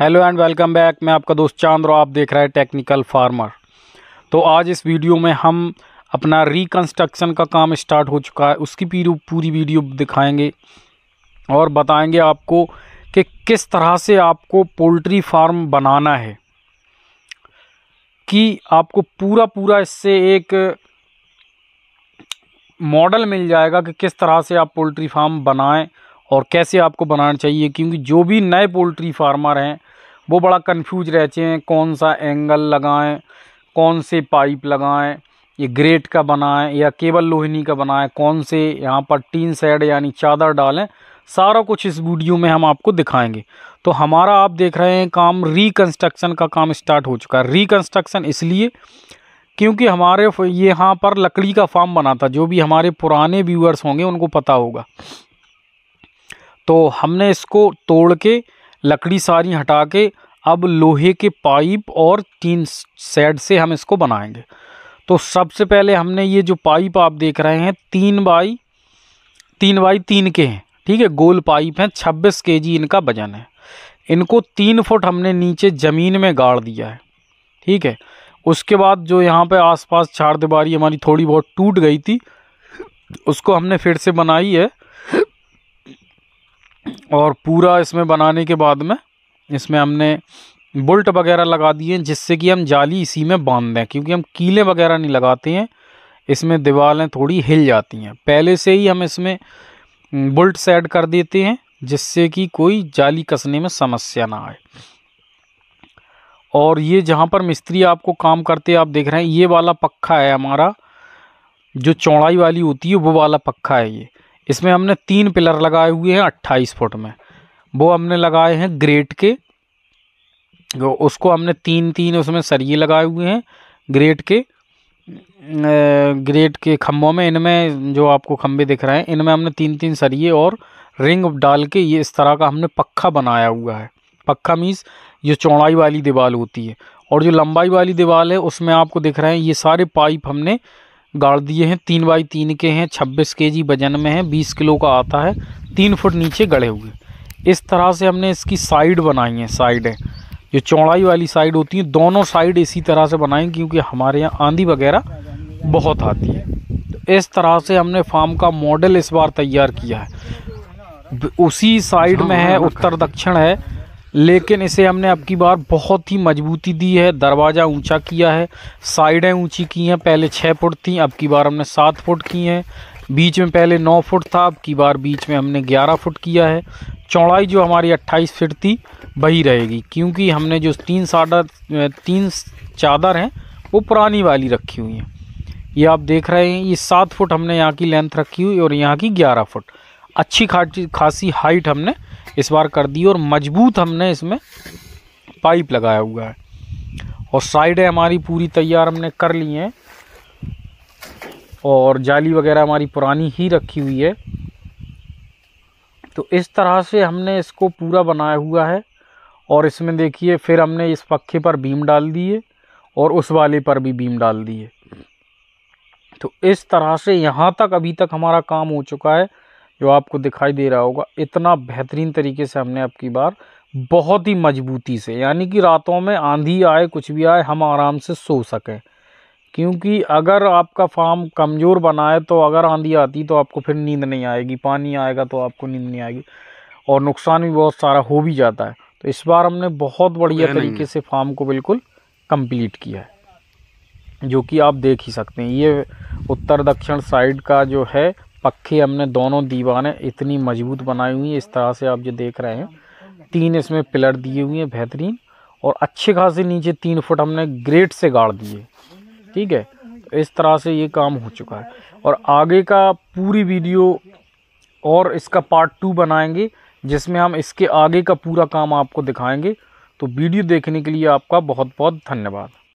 Hello and welcome back मैं आपका दोस्त चांद आप देख रहे हैं टेक्निकल फार्मर तो आज इस वीडियो में हम अपना रिकंस्ट्रक्शन का काम स्टार्ट हो चुका है उसकी पूरी वीडियो दिखाएंगे और बताएंगे आपको कि किस तरह से आपको पोल्ट्री फार्म बनाना है कि आपको पूरा पूरा इससे एक मॉडल मिल जाएगा कि किस तरह से आप पोल्ट्री फार्म बनाएं और कैसे आपको बनाना चाहिए क्योंकि जो भी नए पोल्ट्री फार्मर हैं वो बड़ा कंफ्यूज रहते हैं कौन सा एंगल लगाएं कौन से पाइप लगाएं ये ग्रेट का बनाएं या केबल लोहिनी का बनाएं कौन से यहाँ पर टीन सेड यानी चादर डालें सारा कुछ इस वीडियो में हम आपको दिखाएंगे तो हमारा आप देख रहे हैं काम रिकन्स्ट्रक्शन का काम स्टार्ट हो चुका है रिकन्स्ट्रक्शन इसलिए क्योंकि हमारे यहाँ पर लकड़ी का फार्म बना था जो भी हमारे पुराने व्यूअर्स होंगे उनको पता होगा तो हमने इसको तोड़ के लकड़ी सारी हटा के अब लोहे के पाइप और तीन सेड से हम इसको बनाएंगे तो सबसे पहले हमने ये जो पाइप आप देख रहे हैं तीन बाई तीन बाई तीन के हैं ठीक है गोल पाइप हैं छब्बीस के जी इनका वजन है इनको तीन फुट हमने नीचे ज़मीन में गाड़ दिया है ठीक है उसके बाद जो यहाँ पे आसपास चार दीवारी हमारी थोड़ी बहुत टूट गई थी उसको हमने फिर से बनाई है और पूरा इसमें बनाने के बाद में इसमें हमने बोल्ट वगैरह लगा दिए जिससे कि हम जाली इसी में बांध दें क्योंकि हम कीले वगैरह नहीं लगाते हैं इसमें दीवारें थोड़ी हिल जाती हैं पहले से ही हम इसमें बोल्ट सेट कर देते हैं जिससे कि कोई जाली कसने में समस्या ना आए और ये जहाँ पर मिस्त्री आपको काम करते आप देख रहे हैं ये वाला पक्खा है हमारा जो चौड़ाई वाली होती है वो वाला पक्खा है ये इसमें हमने तीन पिलर लगाए हुए हैं अट्ठाईस फुट में वो हमने लगाए हैं ग्रेट के उसको हमने तीन तीन उसमें सरिये लगाए हुए हैं ग्रेट के ग्रेट के खम्भों में इनमें जो आपको खम्भे दिख रहे हैं इनमें हमने तीन तीन सरिये और रिंग डाल के ये इस तरह का हमने पक्खा बनाया हुआ है पक्खा मीन्स जो चौड़ाई वाली दीवार होती है और जो लंबाई वाली दीवार है उसमें आपको दिख रहे हैं ये सारे पाइप हमने गाड़ दिए हैं तीन बाई तीन के हैं छब्बीस के जी वजन में हैं बीस किलो का आता है तीन फुट नीचे गड़े हुए इस तरह से हमने इसकी साइड बनाई है साइडें जो चौड़ाई वाली साइड होती है दोनों साइड इसी तरह से बनाएं क्योंकि हमारे यहाँ आंधी वगैरह बहुत आती है तो इस तरह से हमने फार्म का मॉडल इस बार तैयार किया है उसी साइड हाँ, में है हाँ, हाँ। उत्तर दक्षिण है लेकिन इसे हमने अब की बार बहुत ही मजबूती दी है दरवाज़ा ऊंचा किया है साइडें ऊंची की हैं पहले छः फुट थी अब की बार हमने सात फुट की हैं बीच में पहले नौ फुट था अब की बार बीच में हमने ग्यारह फुट किया है चौड़ाई जो हमारी अट्ठाईस फिट थी वही रहेगी क्योंकि हमने जो तीन साडर तीन चादर हैं वो पुरानी वाली रखी हुई हैं ये आप देख रहे हैं ये सात फुट हमने यहाँ की लेंथ रखी हुई और यहाँ की ग्यारह फुट अच्छी खासी खासी हाइट हमने इस बार कर दी और मजबूत हमने इसमें पाइप लगाया हुआ है और साइडें हमारी पूरी तैयार हमने कर ली हैं और जाली वगैरह हमारी पुरानी ही रखी हुई है तो इस तरह से हमने इसको पूरा बनाया हुआ है और इसमें देखिए फिर हमने इस पक्खे पर बीम डाल दिए और उस वाले पर भी बीम डाल दिए तो इस तरह से यहाँ तक अभी तक हमारा काम हो चुका है जो आपको दिखाई दे रहा होगा इतना बेहतरीन तरीके से हमने आपकी बार बहुत ही मजबूती से यानी कि रातों में आंधी आए कुछ भी आए हम आराम से सो सकें क्योंकि अगर आपका फार्म कमज़ोर बनाए तो अगर आंधी आती तो आपको फिर नींद नहीं आएगी पानी आएगा तो आपको नींद नहीं आएगी और नुकसान भी बहुत सारा हो भी जाता है तो इस बार हमने बहुत बढ़िया तरीके से फार्म को बिल्कुल कंप्लीट किया है जो कि आप देख ही सकते हैं ये उत्तर दक्षिण साइड का जो है पक्के हमने दोनों दीवारें इतनी मजबूत बनाई हुई हैं इस तरह से आप जो देख रहे हैं तीन इसमें पिलर दिए हुए हैं बेहतरीन और अच्छे खासे नीचे तीन फुट हमने ग्रेट से गाड़ दिए ठीक है इस तरह से ये काम हो चुका है और आगे का पूरी वीडियो और इसका पार्ट टू बनाएंगे जिसमें हम इसके आगे का पूरा काम आपको दिखाएंगे तो वीडियो देखने के लिए आपका बहुत बहुत धन्यवाद